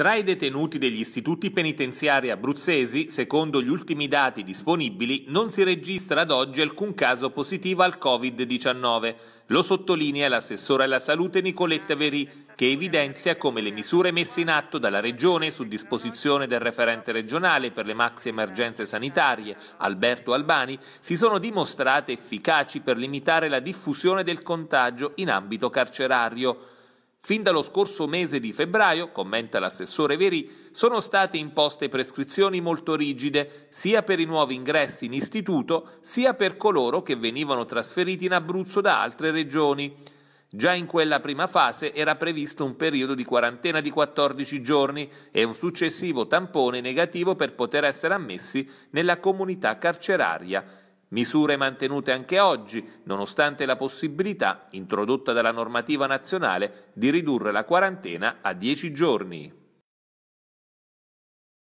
Tra i detenuti degli istituti penitenziari abruzzesi, secondo gli ultimi dati disponibili, non si registra ad oggi alcun caso positivo al Covid-19. Lo sottolinea l'assessore alla salute Nicoletta Veri, che evidenzia come le misure messe in atto dalla Regione su disposizione del referente regionale per le maxi emergenze sanitarie, Alberto Albani, si sono dimostrate efficaci per limitare la diffusione del contagio in ambito carcerario. Fin dallo scorso mese di febbraio, commenta l'assessore Veri, sono state imposte prescrizioni molto rigide sia per i nuovi ingressi in istituto sia per coloro che venivano trasferiti in Abruzzo da altre regioni. Già in quella prima fase era previsto un periodo di quarantena di 14 giorni e un successivo tampone negativo per poter essere ammessi nella comunità carceraria. Misure mantenute anche oggi, nonostante la possibilità, introdotta dalla normativa nazionale, di ridurre la quarantena a 10 giorni.